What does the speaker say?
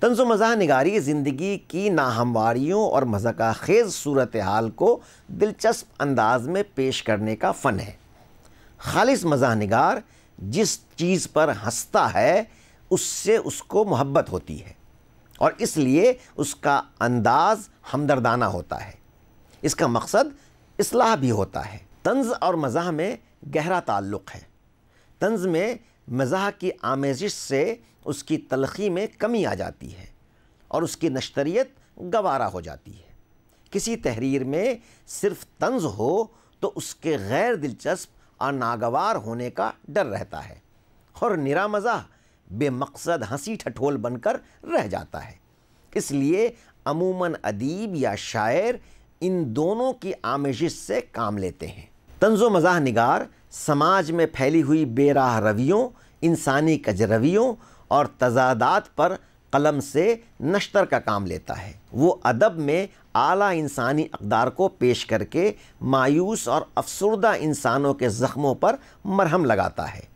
طنز و مزاح نگاری زندگی کی ناہمواریوں اور مذاق خیز صورتحال کو دلچسپ انداز میں پیش کرنے کا فن ہے خالص مزاح نگار جس چیز پر ہنستا ہے اس سے اس کو محبت ہوتی ہے اور اس لیے اس کا انداز ہمدردانہ ہوتا ہے اس کا مقصد اصلاح بھی ہوتا ہے طنز اور مزاح میں گہرا تعلق ہے طنز میں مزاح کی آمیزش سے اس کی تلخی میں کمی آ جاتی ہے اور اس کی نشتریت گوارہ ہو جاتی ہے کسی تحریر میں صرف طنز ہو تو اس کے غیر دلچسپ اور ناگوار ہونے کا ڈر رہتا ہے اور مزاح بے مقصد ہنسی ٹھٹھول بن کر رہ جاتا ہے اس لیے عموماً ادیب یا شاعر ان دونوں کی آمیزش سے کام لیتے ہیں طنز مزاح نگار سماج میں پھیلی ہوئی بے راہ رویوں انسانی کجرویوں اور تضادات پر قلم سے نشتر کا کام لیتا ہے وہ ادب میں اعلیٰ انسانی اقدار کو پیش کر کے مایوس اور افسردہ انسانوں کے زخموں پر مرہم لگاتا ہے